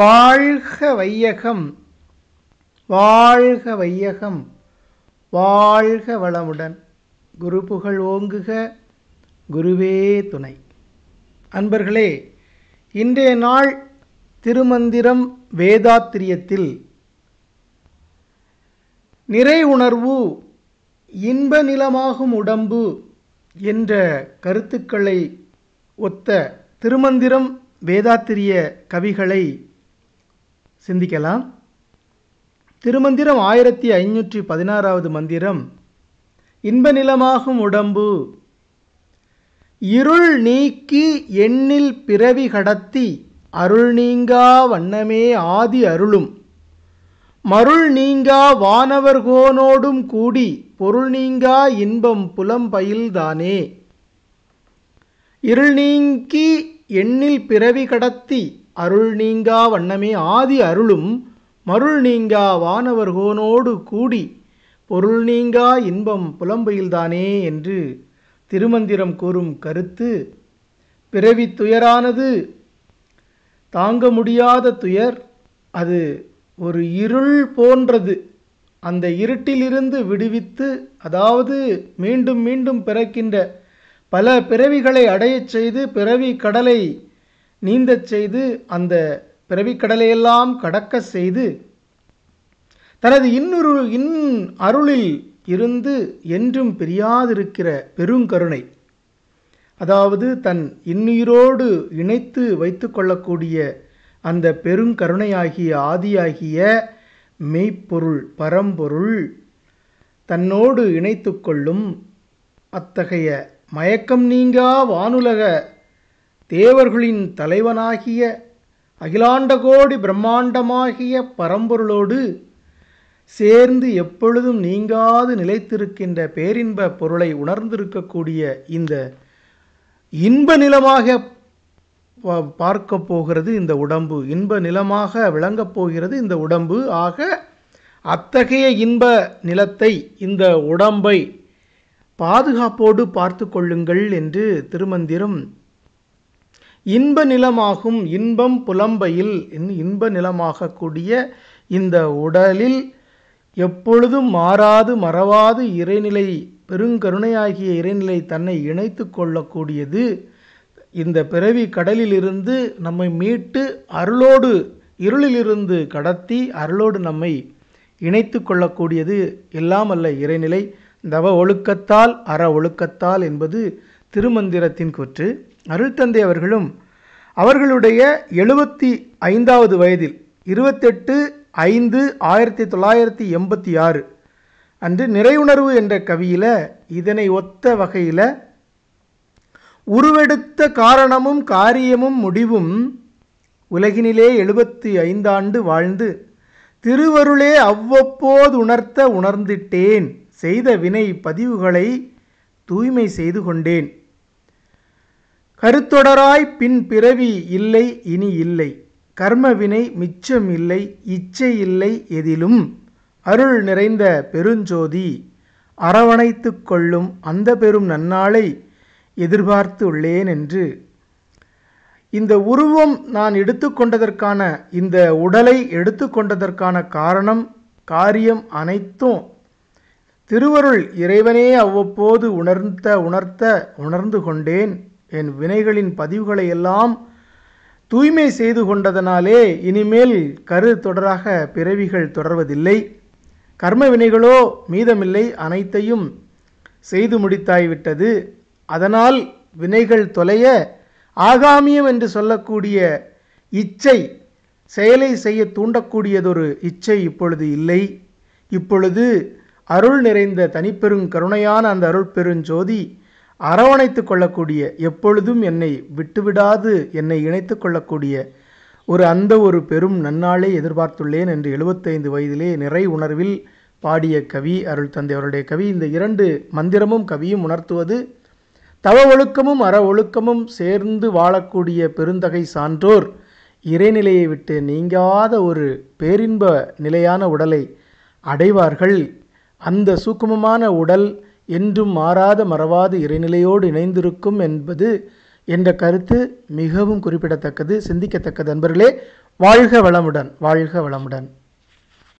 வாழ்க வையகம் வாழ்க வையகம் வாழ்க வளமுடன் குரு புகழ் ஓங்குக குருவே துணை அன்பர்களே இன்றைய நாள் திருமந்திரம் வேதாத்திரியத்தில் நிறை உணர்வு இன்ப நிலமாகும் உடம்பு என்ற கருத்துக்களை ஒத்த திருமந்திரம் வேதாத்திரிய கவிகளை சிந்திக்கலாம் திருமந்திரம் ஆயிரத்தி ஐநூற்றி பதினாறாவது மந்திரம் இன்ப நிலமாகும் உடம்பு இருள் நீக்கி எண்ணில் பிறவி கடத்தி அருள் நீங்கா வண்ணமே ஆதி அருளும் மருள் நீங்கா வானவர்கோனோடும் கூடி பொருள் நீங்கா இன்பம் புலம்பயில்தானே இருள் நீங்கி எண்ணில் பிறவி கடத்தி அருள் நீங்கா வண்ணமே ஆதி அருளும் மருள் நீங்கா வானவர்கோனோடு கூடி பொருள் நீங்கா இன்பம் புலம்பையில்தானே என்று திருமந்திரம் கூறும் கருத்து பிறவி துயரானது தாங்க முடியாத துயர் அது ஒரு இருள் போன்றது அந்த இருட்டிலிருந்து விடுவித்து அதாவது மீண்டும் மீண்டும் பிறக்கின்ற பல பிறவிகளை அடையச் செய்து பிறவி கடலை நீந்தச் செய்து அந்த பிறவிக்கடலையெல்லாம் கடக்க செய்து தனது இன்னொரு இன் அருளில் இருந்து என்றும் பிரியாதிருக்கிற பெருங்கருணை அதாவது தன் இன்னுயிரோடு இணைத்து வைத்து கொள்ளக்கூடிய அந்த பெருங்கருணையாகிய ஆதியாகிய மெய்ப்பொருள் பரம்பொருள் தன்னோடு இணைத்து கொள்ளும் அத்தகைய மயக்கம் நீங்கா வானுலக தேவர்களின் தலைவனாகிய அகிலாண்டகோடி பிரம்மாண்டமாகிய பரம்பொருளோடு சேர்ந்து எப்பொழுதும் நீங்காது நிலைத்திருக்கின்ற பேரின்ப பொருளை உணர்ந்திருக்கக்கூடிய இந்த இன்ப நிலமாக பார்க்க போகிறது இந்த உடம்பு இன்ப நிலமாக விளங்கப் போகிறது இந்த உடம்பு ஆக அத்தகைய இன்ப நிலத்தை இந்த உடம்பை பாதுகாப்போடு பார்த்து கொள்ளுங்கள் என்று திருமந்திரம் இன்ப நிலமாகும் இன்பம் புலம்பையில் இன்ப நிலமாகக்கூடிய இந்த உடலில் எப்பொழுதும் மாறாது மறவாது இறைநிலை பெருங்கருணையாகிய இறைநிலை தன்னை இணைத்து கொள்ளக்கூடியது இந்த பிறவி கடலிலிருந்து நம்மை மீட்டு அருளோடு இருளிலிருந்து கடத்தி அருளோடு நம்மை இணைத்து கொள்ளக்கூடியது எல்லாம் அல்ல இறைநிலை தவ ஒழுக்கத்தால் அற ஒழுக்கத்தால் என்பது திருமந்திரத்தின் கூற்று அருள்தந்தை அவர்களும் அவர்களுடைய எழுபத்தி ஐந்தாவது வயதில் இருபத்தெட்டு ஐந்து ஆயிரத்தி தொள்ளாயிரத்தி எண்பத்தி ஆறு அன்று நிறைவுணர்வு என்ற கவியில் இதனை ஒத்த வகையில் உருவெடுத்த காரணமும் காரியமும் முடிவும் உலகினிலே எழுபத்தி ஐந்தாண்டு வாழ்ந்து திருவருளே அவ்வப்போது உணர்த்த உணர்ந்திட்டேன் செய்த வினை பதிவுகளை தூய்மை செய்து கொண்டேன் கருத்தொடராய் பின் பிறவி இல்லை இனி இல்லை கர்மவினை மிச்சம் இல்லை இச்சை இல்லை எதிலும் அருள் நிறைந்த பெருஞ்சோதி அரவணைத்து கொள்ளும் அந்த பெரும் நன்னாளை எதிர்பார்த்து உள்ளேன் என்று இந்த உருவம் நான் எடுத்துக்கொண்டதற்கான இந்த உடலை எடுத்துக்கொண்டதற்கான காரணம் காரியம் அனைத்தும் திருவருள் இறைவனே அவ்வப்போது உணர்ந்த உணர்த்த உணர்ந்து கொண்டேன் என் வினைகளின் பதிவுகளை எல்லாம் தூய்மை செய்து கொண்டதனாலே இனிமேல் கரு தொடராக பிறவிகள் தொடர்வதில்லை கர்ம வினைகளோ மீதமில்லை அனைத்தையும் செய்து முடித்தாய்விட்டது அதனால் வினைகள் தொலைய ஆகாமியம் என்று சொல்லக்கூடிய இச்சை செயலை செய்ய தூண்டக்கூடியதொரு இச்சை இப்பொழுது இல்லை இப்பொழுது அருள் நிறைந்த தனிப்பெருங் கருணையான அந்த அருள் பெருஞ்சோதி அரவணைத்து கொள்ளக்கூடிய எப்பொழுதும் என்னை விட்டுவிடாது என்னை இணைத்து கொள்ளக்கூடிய ஒரு அந்த ஒரு பெரும் நன்னாளை எதிர்பார்த்துள்ளேன் என்று எழுபத்தைந்து வயதிலே நிறை உணர்வில் பாடிய கவி அருள் தந்தை அவருடைய கவி இந்த இரண்டு மந்திரமும் கவியும் உணர்த்துவது தவ ஒழுக்கமும் அற ஒழுக்கமும் சேர்ந்து வாழக்கூடிய பெருந்தகை சான்றோர் இறைநிலையை விட்டு நீங்காத ஒரு பேரின்ப நிலையான உடலை அடைவார்கள் அந்த சூக்குமமான உடல் என்றும் மாறாத மறவாத இறைநிலையோடு இணைந்திருக்கும் என்பது என்ற கருத்து மிகவும் குறிப்பிடத்தக்கது சிந்திக்கத்தக்கது நண்பர்களே வாழ்க வளமுடன் வாழ்க வளமுடன்